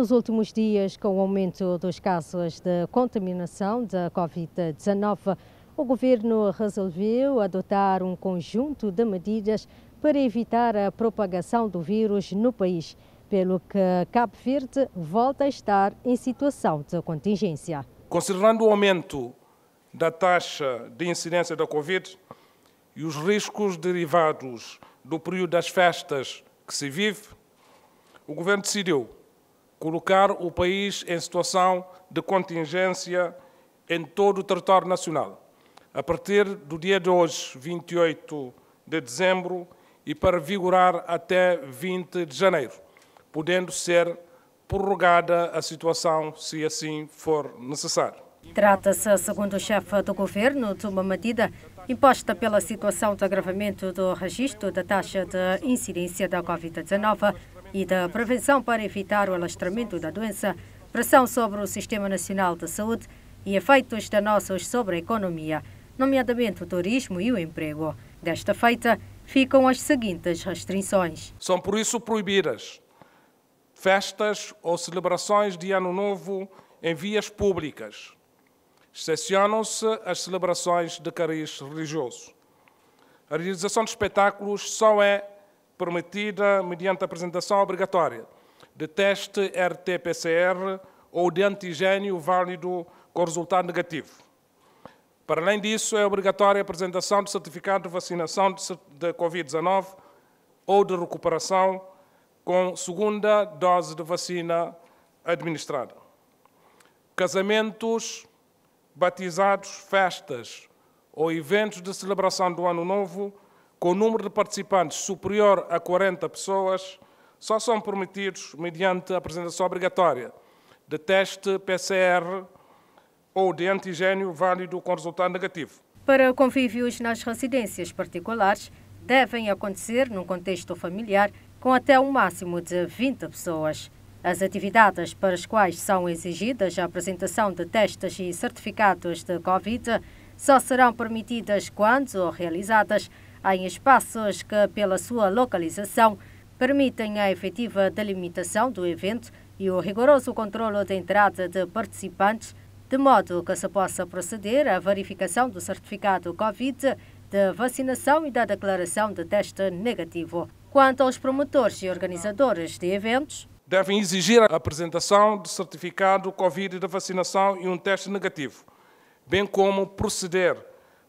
nos últimos dias, com o aumento dos casos de contaminação da Covid-19, o governo resolveu adotar um conjunto de medidas para evitar a propagação do vírus no país, pelo que Cabo Verde volta a estar em situação de contingência. Considerando o aumento da taxa de incidência da Covid e os riscos derivados do período das festas que se vive, o governo decidiu colocar o país em situação de contingência em todo o território nacional. A partir do dia de hoje, 28 de dezembro, e para vigorar até 20 de janeiro, podendo ser prorrogada a situação se assim for necessário. Trata-se, segundo o chefe do governo, de uma medida imposta pela situação de agravamento do registro da taxa de incidência da Covid-19 e da prevenção para evitar o alastramento da doença, pressão sobre o Sistema Nacional de Saúde e efeitos danosos sobre a economia, nomeadamente o turismo e o emprego. Desta feita, ficam as seguintes restrições. São por isso proibidas festas ou celebrações de Ano Novo em vias públicas. Excepcionam-se as celebrações de cariz religioso. A realização de espetáculos só é permitida mediante apresentação obrigatória de teste RT-PCR ou de antigênio válido com resultado negativo. Para além disso, é obrigatória a apresentação de certificado de vacinação de Covid-19 ou de recuperação com segunda dose de vacina administrada. Casamentos, batizados, festas ou eventos de celebração do Ano Novo com o número de participantes superior a 40 pessoas, só são permitidos mediante a apresentação obrigatória de teste PCR ou de antigênio válido com resultado negativo. Para convívios nas residências particulares, devem acontecer num contexto familiar com até um máximo de 20 pessoas. As atividades para as quais são exigidas a apresentação de testes e certificados de Covid só serão permitidas quando realizadas em espaços que, pela sua localização, permitem a efetiva delimitação do evento e o rigoroso controlo da entrada de participantes, de modo que se possa proceder à verificação do certificado Covid, de vacinação e da declaração de teste negativo. Quanto aos promotores e organizadores de eventos, devem exigir a apresentação do certificado Covid da vacinação e um teste negativo, bem como proceder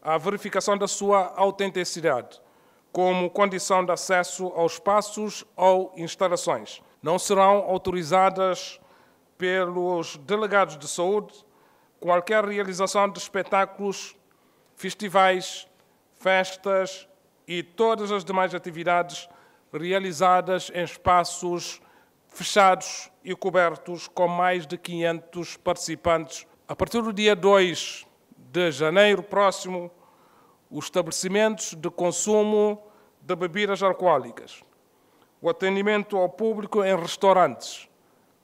a verificação da sua autenticidade como condição de acesso aos espaços ou instalações. Não serão autorizadas pelos delegados de saúde qualquer realização de espetáculos, festivais, festas e todas as demais atividades realizadas em espaços fechados e cobertos com mais de 500 participantes. A partir do dia 2 de janeiro próximo os estabelecimentos de consumo de bebidas alcoólicas, o atendimento ao público em restaurantes,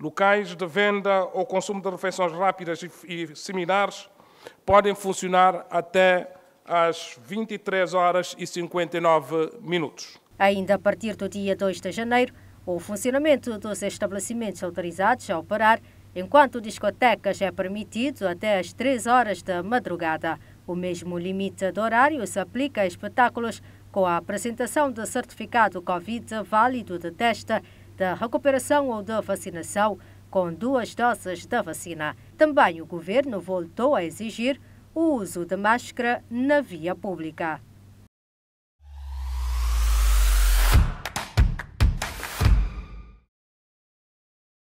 locais de venda ou consumo de refeições rápidas e, similares podem funcionar até às 23 horas e 59 minutos. Ainda a partir do dia 2 de janeiro, o funcionamento dos estabelecimentos autorizados a operar enquanto discotecas é permitido até às 3 horas da madrugada. O mesmo limite de horário se aplica a espetáculos com a apresentação de certificado Covid válido de teste, de recuperação ou de vacinação, com duas doses da vacina. Também o governo voltou a exigir o uso de máscara na via pública.